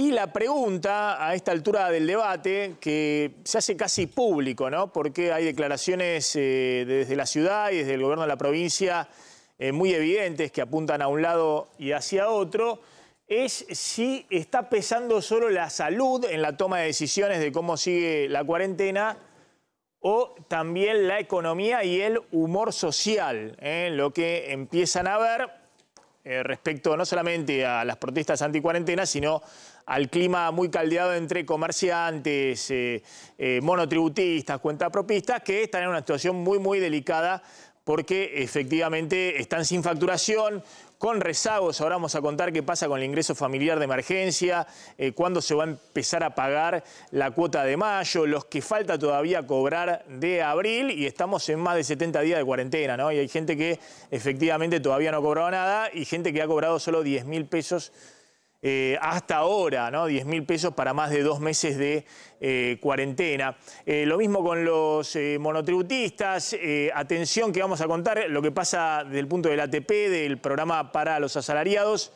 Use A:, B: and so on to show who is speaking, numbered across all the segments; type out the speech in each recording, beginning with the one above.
A: Y la pregunta a esta altura del debate, que se hace casi público, ¿no? Porque hay declaraciones eh, desde la ciudad y desde el gobierno de la provincia eh, muy evidentes que apuntan a un lado y hacia otro, es si está pesando solo la salud en la toma de decisiones de cómo sigue la cuarentena o también la economía y el humor social, ¿eh? lo que empiezan a ver respecto no solamente a las protestas anticuarentena, sino al clima muy caldeado entre comerciantes, eh, eh, monotributistas, cuentapropistas, que están en una situación muy, muy delicada porque efectivamente están sin facturación, con rezagos. Ahora vamos a contar qué pasa con el ingreso familiar de emergencia, eh, cuándo se va a empezar a pagar la cuota de mayo, los que falta todavía cobrar de abril y estamos en más de 70 días de cuarentena, ¿no? Y hay gente que efectivamente todavía no ha cobrado nada y gente que ha cobrado solo 10 mil pesos eh, hasta ahora, ¿no? 10 mil pesos para más de dos meses de eh, cuarentena. Eh, lo mismo con los monotributistas. atención que vamos a contar lo que pasa del punto del ATP, del programa para los asalariados,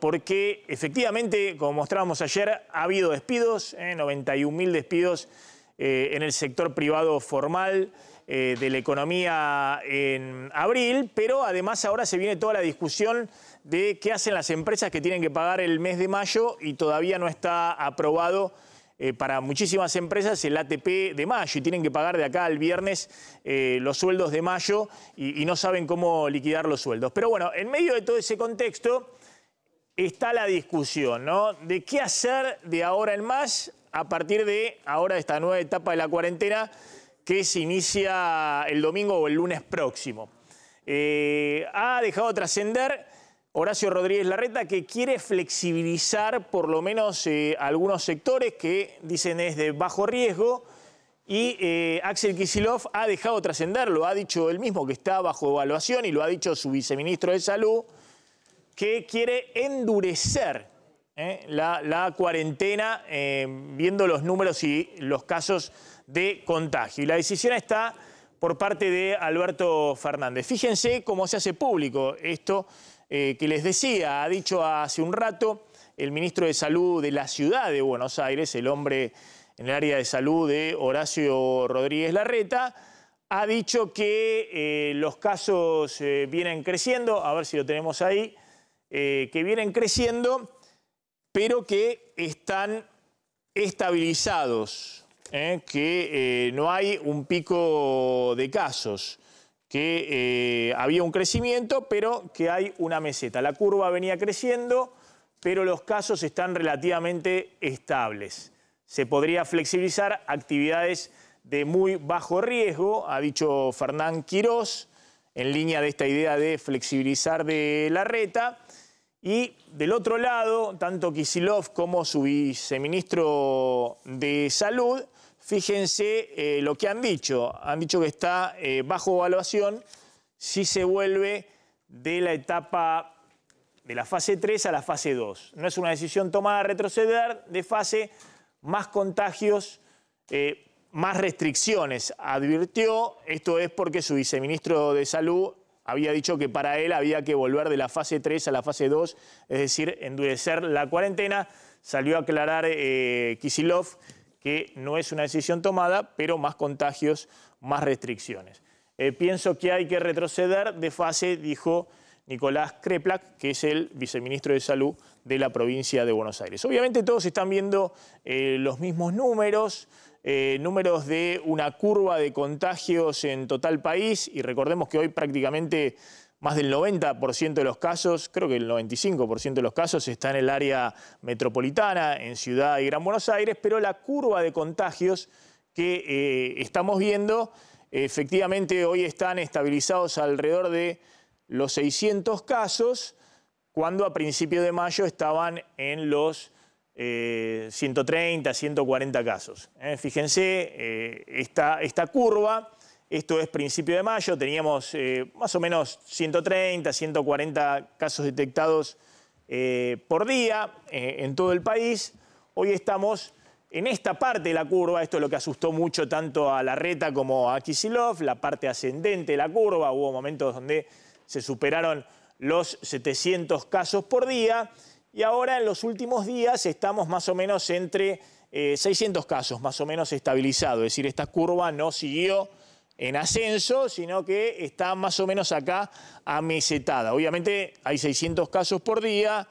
A: porque efectivamente, como mostrábamos ayer, ha habido despidos, 91 mil despidos en el sector privado formal de la economía en abril, pero además ahora se viene toda la discusión de qué hacen las empresas que tienen que pagar el mes de mayo y todavía no está aprobado eh, para muchísimas empresas el ATP de mayo y tienen que pagar de acá al viernes eh, los sueldos de mayo y, no saben cómo liquidar los sueldos. Pero bueno, en medio de todo ese contexto está la discusión, ¿no? De qué hacer de ahora en más a partir de ahora esta nueva etapa de la cuarentena que se inicia el domingo o el lunes próximo. Eh, ha dejado trascender Horacio Rodríguez Larreta, que quiere flexibilizar por lo menos eh, algunos sectores que dicen es de bajo riesgo. Y eh, Axel Kisilov ha dejado trascender, lo ha dicho él mismo, que está bajo evaluación y lo ha dicho su viceministro de Salud, que quiere endurecer eh, la, cuarentena viendo los números y los casos de contagio. Y la decisión está por parte de Alberto Fernández. Fíjense cómo se hace público esto. Eh, que les decía, ha dicho hace un rato el ministro de Salud de la ciudad de Buenos Aires, el hombre en el área de salud de Horacio Rodríguez Larreta, ha dicho que eh, los casos eh, vienen creciendo, a ver si lo tenemos ahí, que vienen creciendo, pero que están estabilizados, que no hay un pico de casos que eh, había un crecimiento, pero que hay una meseta. La curva venía creciendo, pero los casos están relativamente estables. Se podría flexibilizar actividades de muy bajo riesgo, ha dicho Fernán Quirós, en línea de esta idea de flexibilizar de la reta. Y del otro lado, tanto Kisilov como su viceministro de Salud Fíjense eh, lo que han dicho. Han dicho que está eh, bajo evaluación si se vuelve de la etapa de la fase 3 a la fase 2. No es una decisión tomada retroceder de fase, más contagios, eh, más restricciones. Advirtió, esto es porque su viceministro de Salud había dicho que para él había que volver de la fase 3 a la fase 2, es decir, endurecer la cuarentena. Salió a aclarar eh, Kisilov que no es una decisión tomada, pero más contagios, más restricciones. Eh, pienso que hay que retroceder de fase, dijo Nicolás Kreplak, que es el viceministro de Salud de la provincia de Buenos Aires. Obviamente todos están viendo eh, los mismos números, eh, números de una curva de contagios en total país, y recordemos que hoy prácticamente más del 90% de los casos, creo que el 95% de los casos está en el área metropolitana, en Ciudad y Gran Buenos Aires, pero la curva de contagios que eh, estamos viendo, efectivamente hoy están estabilizados alrededor de los 600 casos, cuando a principios de mayo estaban en los 130, eh, 140 casos. Eh, fíjense esta, esta curva esto es principio de mayo, teníamos eh, más o menos 130, 140 casos detectados eh, por día eh, en todo el país. Hoy estamos en esta parte de la curva, esto es lo que asustó mucho tanto a Larreta como a Kisilov, la parte ascendente de la curva, hubo momentos donde se superaron los 700 casos por día y ahora en los últimos días estamos más o menos entre 600 casos, más o menos estabilizado, es decir, esta curva no siguió en ascenso, sino que está más o menos acá amesetada. Obviamente hay 600 casos por día,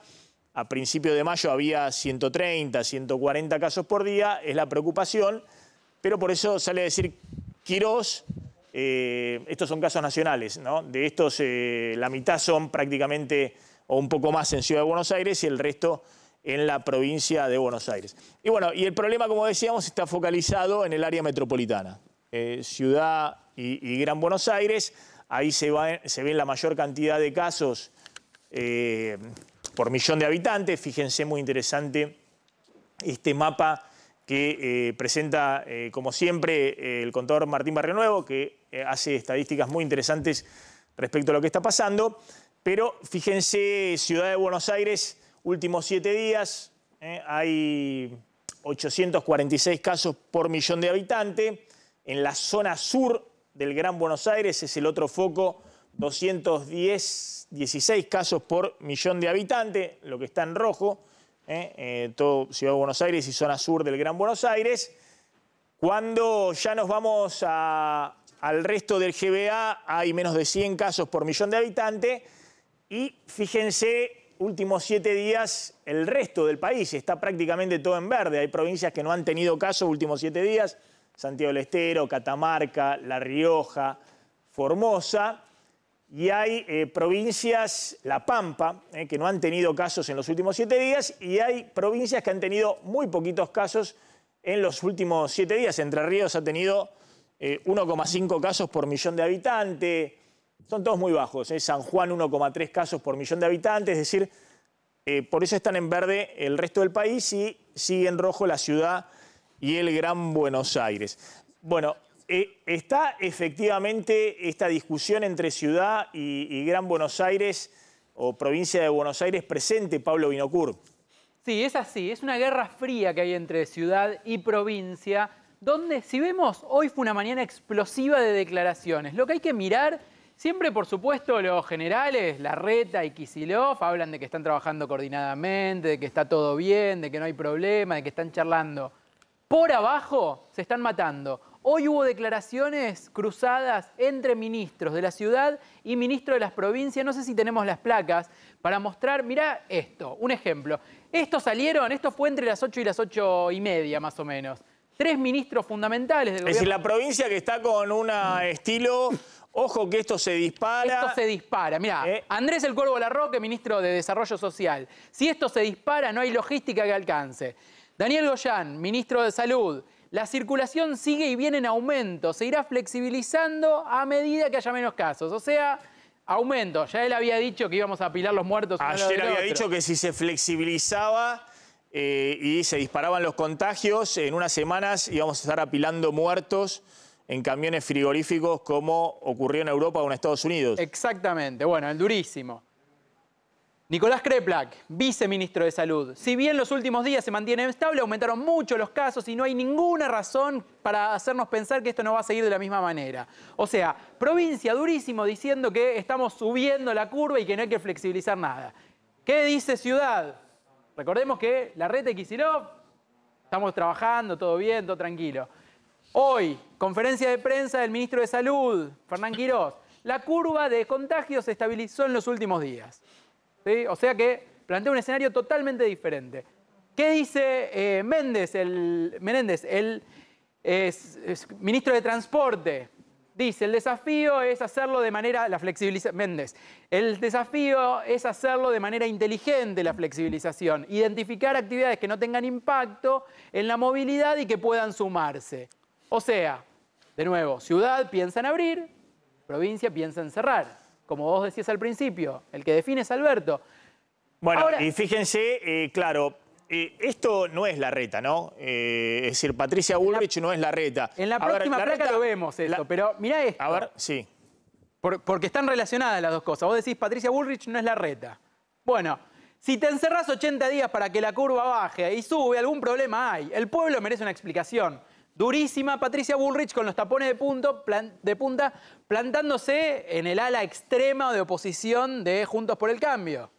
A: a principio de mayo había 130, 140 casos por día, es la preocupación, pero por eso sale a decir Quirós, eh, estos son casos nacionales, ¿no? De estos eh, la mitad son prácticamente o un poco más en Ciudad de Buenos Aires y el resto en la provincia de Buenos Aires. Y bueno, y el problema, como decíamos, está focalizado en el área metropolitana. Eh, ciudad y, Gran Buenos Aires. Ahí se, va, se ven la mayor cantidad de casos eh, por millón de habitantes. Fíjense, muy interesante este mapa que eh, presenta, eh, como siempre, el contador Martín Barrio Nuevo... que hace estadísticas muy interesantes respecto a lo que está pasando. Pero fíjense, Ciudad de Buenos Aires, últimos siete días, hay 846 casos por millón de habitantes. En la zona sur del Gran Buenos Aires es el otro foco, 210, 16 casos por millón de habitantes, lo que está en rojo, ¿eh? Eh, todo Ciudad de Buenos Aires y zona sur del Gran Buenos Aires. Cuando ya nos vamos al resto del GBA, hay menos de 100 casos por millón de habitantes. Y fíjense, últimos siete días, el resto del país está prácticamente todo en verde. Hay provincias que no han tenido casos últimos siete días. Santiago del Estero, Catamarca, La Rioja, Formosa. Y hay eh, provincias, La Pampa, eh, que no han tenido casos en los últimos siete días, y hay provincias que han tenido muy poquitos casos en los últimos siete días. Entre Ríos ha tenido 1,5 eh, casos por millón de habitantes. Son todos muy bajos. San Juan 1,3 casos por millón de habitantes. Es decir, por eso están en verde el resto del país y sigue en rojo la ciudad y el Gran Buenos Aires. Bueno, eh, ¿está efectivamente esta discusión entre ciudad y, Gran Buenos Aires o provincia de Buenos Aires presente, Pablo Binocur?
B: Sí, es así, es una guerra fría que hay entre ciudad y provincia, donde si vemos, hoy fue una mañana explosiva de declaraciones. Lo que hay que mirar Siempre, por supuesto, los generales, Larreta y Kisilov, hablan de que están trabajando coordinadamente, de que está todo bien, de que no hay problema, de que están charlando por abajo se están matando. Hoy hubo declaraciones cruzadas entre ministros de la ciudad y ministros de las provincias. No sé si tenemos las placas para mostrar. Mirá esto, un ejemplo. Esto salieron, esto fue entre las 8 y las ocho y media más o menos. Tres ministros fundamentales del gobierno. Es decir, la
A: provincia que está con un estilo Ojo que esto se dispara. Esto se dispara.
B: Mirá, eh. Andrés El Cuervo Larroque, ministro de Desarrollo Social. Si esto se dispara, no hay logística que alcance. Daniel Goyán, ministro de Salud, la circulación sigue y viene en aumento, se irá flexibilizando a medida que haya menos casos. O sea, aumento. Ya él había dicho que íbamos a apilar los muertos. Ayer había dicho
A: que si se flexibilizaba eh, y se disparaban los contagios, en unas semanas íbamos a estar apilando muertos en camiones frigoríficos como ocurrió en Europa o en Estados Unidos. Exactamente, bueno,
B: el durísimo. Nicolás Kreplak, viceministro de Salud. Si bien los últimos días se mantiene estable, aumentaron mucho los casos y no hay ninguna razón para hacernos pensar que esto no va a seguir de la misma manera. O sea, provincia durísimo diciendo que estamos subiendo la curva y que no hay que flexibilizar nada. ¿Qué dice ciudad? Recordemos que la red de Kisilov, estamos trabajando, todo bien, todo tranquilo. Hoy, conferencia de prensa del ministro de Salud, Fernán Quiroz. La curva de contagios se estabilizó en los últimos días. O sea que plantea un escenario totalmente diferente. ¿Qué dice eh, Méndez, el, ministro de Transporte? Dice, el desafío es hacerlo de manera, la Méndez, el desafío es hacerlo de manera inteligente la flexibilización, identificar actividades que no tengan impacto en la movilidad y que puedan sumarse. O sea, de nuevo, ciudad piensa en abrir, provincia piensa en cerrar como vos decías al principio, el que define es Alberto.
A: Bueno, y fíjense, eh, claro, eh, esto no es la reta, ¿no? Eh, es decir, Patricia Bullrich no es la reta. En la próxima reta... lo
B: vemos pero mirá esto. A
A: ver, sí. porque
B: están relacionadas las dos cosas. Vos decís, Patricia Bullrich no es la reta. Bueno, si te encerras 80 días para que la curva baje y sube, algún problema hay. El pueblo merece una explicación. Durísima Patricia Bullrich con los tapones de, punta, plantándose en el ala extrema de oposición de Juntos por el Cambio.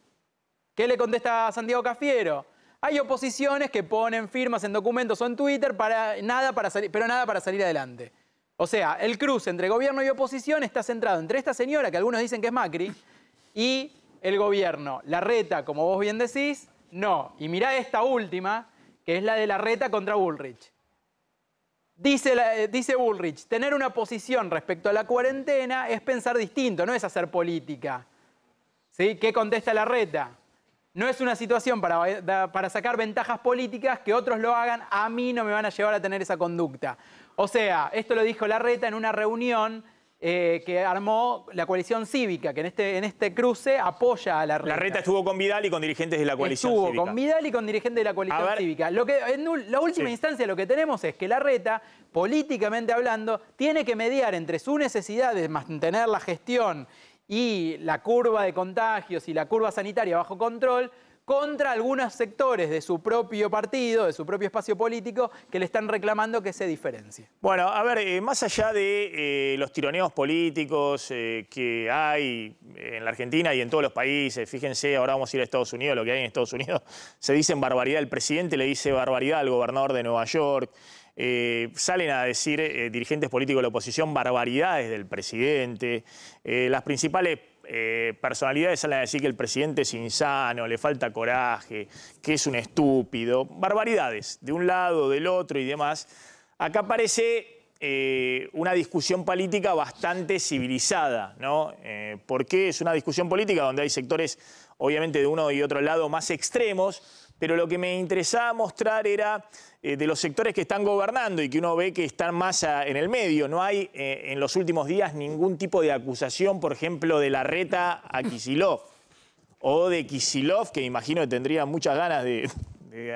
B: ¿Qué le contesta a Santiago Cafiero? Hay oposiciones que ponen firmas en documentos o en Twitter, para, nada para salir, pero nada para salir adelante. O sea, el cruce entre gobierno y oposición está centrado entre esta señora, que algunos dicen que es Macri, y el gobierno. La reta, como vos bien decís, no. Y mirá esta última, que es la de la reta contra Bullrich. Dice, la, Bullrich, eh, tener una posición respecto a la cuarentena es pensar distinto, no es hacer política. ¿Sí? ¿Qué contesta la reta? No es una situación para, eh, para, sacar ventajas políticas que otros lo hagan, a mí no me van a llevar a tener esa conducta. O sea, esto lo dijo la reta en una reunión eh, que armó la coalición cívica, que en este, en este cruce apoya a la reta. La reta estuvo
A: con Vidal y con dirigentes de la coalición cívica. Estuvo con
B: Vidal y con dirigentes de la coalición cívica. que, en la última instancia lo que tenemos es que la reta, políticamente hablando, tiene que mediar entre su necesidad de mantener la gestión y la curva de contagios y la curva sanitaria bajo control contra algunos sectores de su propio partido, de su propio espacio político, que le están reclamando que se diferencie.
A: Bueno, a ver, eh, más allá de eh, los tironeos políticos eh, que hay en la Argentina y en todos los países, fíjense, ahora vamos a ir a Estados Unidos, lo que hay en Estados Unidos, se dicen barbaridad, el presidente le dice barbaridad al gobernador de Nueva York. salen a decir dirigentes políticos de la oposición barbaridades del presidente. las principales eh, personalidades salen a decir que el presidente es insano, le falta coraje, que es un estúpido, barbaridades, de un lado, del otro y demás. Acá aparece eh, una discusión política bastante civilizada, ¿no? Eh, porque es una discusión política donde hay sectores, obviamente, de uno y otro lado más extremos, pero lo que me interesaba mostrar era eh, de los sectores que están gobernando y que uno ve que están más en el medio. No hay eh, en los últimos días ningún tipo de acusación, por ejemplo, de la reta a Kisilov o de Kisilov, que imagino que tendría muchas ganas de,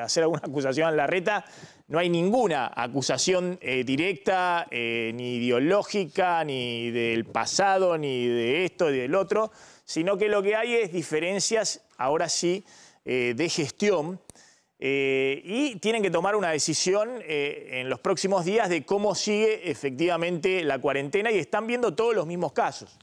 A: hacer alguna acusación a la reta. No hay ninguna acusación eh, directa, ni ideológica, ni del pasado, ni de esto, ni del otro, sino que lo que hay es diferencias, ahora sí, eh, de gestión eh, y tienen que tomar una decisión eh, en los próximos días de cómo sigue efectivamente la cuarentena y están viendo todos los mismos casos.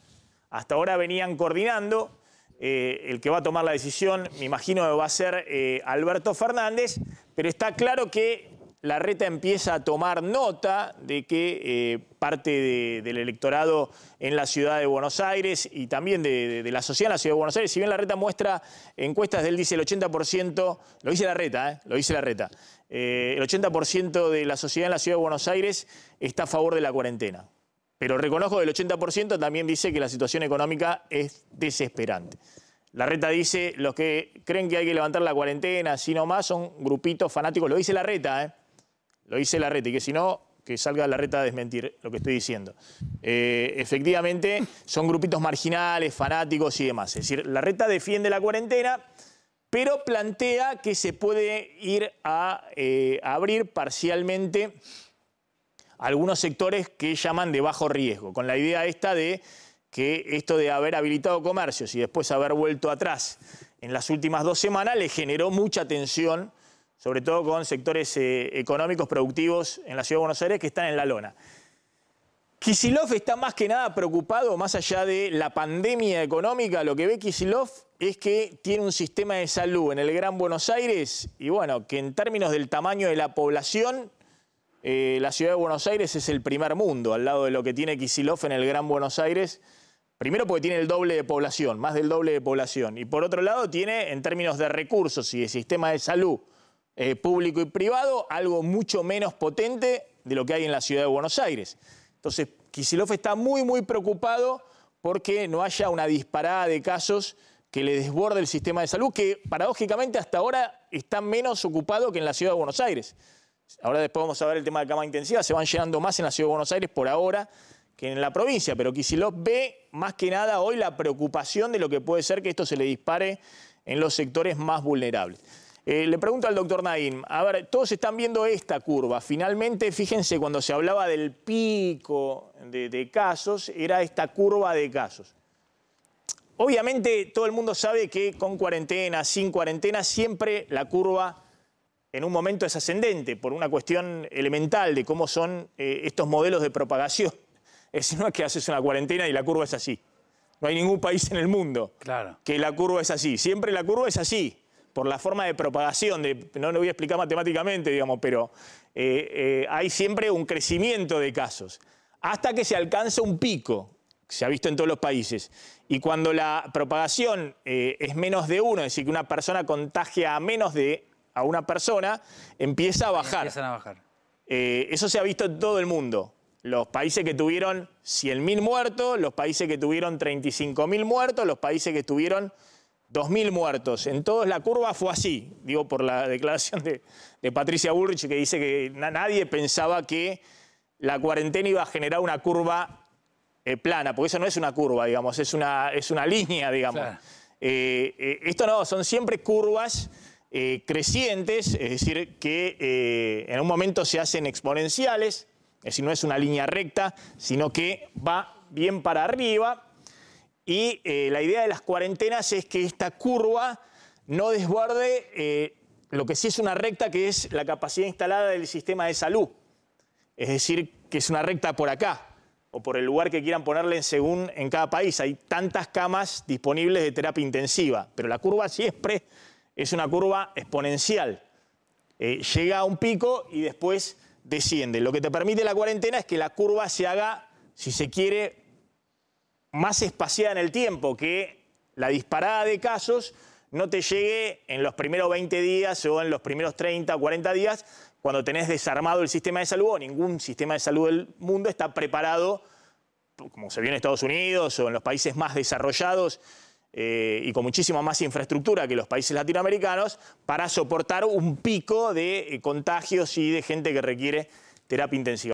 A: Hasta ahora venían coordinando, el que va a tomar la decisión me imagino va a ser Alberto Fernández, pero está claro que la reta empieza a tomar nota de que eh, parte del electorado en la ciudad de Buenos Aires y también de, la sociedad en la ciudad de Buenos Aires, si bien la reta muestra encuestas, él dice el 80%, lo dice la reta, eh, lo dice la reta, eh, el 80% de la sociedad en la ciudad de Buenos Aires está a favor de la cuarentena. Pero reconozco que el 80% también dice que la situación económica es desesperante. La reta dice, los que creen que hay que levantar la cuarentena, si no más, son grupitos fanáticos, lo dice la reta, ¿eh? Lo dice la reta y que si no, que salga la reta a desmentir lo que estoy diciendo. Eh, efectivamente, son grupitos marginales, fanáticos y demás. Es decir, la reta defiende la cuarentena, pero plantea que se puede ir eh, a abrir parcialmente algunos sectores que llaman de bajo riesgo, con la idea esta de que esto de haber habilitado comercios y después haber vuelto atrás en las últimas dos semanas le generó mucha tensión sobre todo con sectores eh, económicos productivos en la Ciudad de Buenos Aires que están en la lona. Kisilov está más que nada preocupado, más allá de la pandemia económica, lo que ve Kisilov es que tiene un sistema de salud en el Gran Buenos Aires y bueno, que en términos del tamaño de la población, eh, la ciudad de Buenos Aires es el primer mundo al lado de lo que tiene Kisilov en el Gran Buenos Aires. Primero porque tiene el doble de población, más del doble de población. Y por otro lado tiene, en términos de recursos y de sistema de salud, eh, público y privado, algo mucho menos potente de lo que hay en la ciudad de Buenos Aires. Entonces, Kisilov está muy, muy preocupado porque no haya una disparada de casos que le desborde el sistema de salud, que paradójicamente hasta ahora está menos ocupado que en la ciudad de Buenos Aires. Ahora después vamos a ver el tema de cama intensiva, se van llenando más en la ciudad de Buenos Aires por ahora que en la provincia, pero Kisilov ve más que nada hoy la preocupación de lo que puede ser que esto se le dispare en los sectores más vulnerables. Eh, le pregunto al doctor Naim, a ver, todos están viendo esta curva. Finalmente, fíjense, cuando se hablaba del pico de, casos, era esta curva de casos. Obviamente todo el mundo sabe que con cuarentena, sin cuarentena, siempre la curva en un momento es ascendente por una cuestión elemental de cómo son eh, estos modelos de propagación. Es decir, no es que haces una cuarentena y la curva es así. No hay ningún país en el mundo claro. que la curva es así. Siempre la curva es así por la forma de propagación, no lo voy a explicar matemáticamente, digamos, pero eh, eh, hay siempre un crecimiento de casos, hasta que se alcanza un pico, que se ha visto en todos los países. Y cuando la propagación eh, es menos de uno, es decir, que una persona contagia a menos de a una persona, empieza a bajar. Empiezan a bajar. eso se ha visto en todo el mundo. Los países que tuvieron 100.000 muertos, los países que tuvieron 35.000 muertos, los países que tuvieron 2.000 muertos. En todos la curva fue así, digo por la declaración de, Patricia Bullrich que dice que nadie pensaba que la cuarentena iba a generar una curva eh, plana, porque eso no es una curva, digamos, es una, es una línea, digamos. Eh, eh, esto no, son siempre curvas crecientes, es decir, que en un momento se hacen exponenciales, es decir, no es una línea recta, sino que va bien para arriba, y eh, la idea de las cuarentenas es que esta curva no desborde eh, lo que sí es una recta, que es la capacidad instalada del sistema de salud. Es decir, que es una recta por acá o por el lugar que quieran ponerle en según en cada país. Hay tantas camas disponibles de terapia intensiva, pero la curva siempre es una curva exponencial. Eh, llega a un pico y después desciende. Lo que te permite la cuarentena es que la curva se haga, si se quiere, más espaciada en el tiempo, que la disparada de casos no te llegue en los primeros 20 días o en los primeros 30 o 40 días, cuando tenés desarmado el sistema de salud o ningún sistema de salud del mundo está preparado, como se vio en Estados Unidos o en los países más desarrollados eh, y con muchísima más infraestructura que los países latinoamericanos, para soportar un pico de eh, contagios y de gente que requiere terapia intensiva.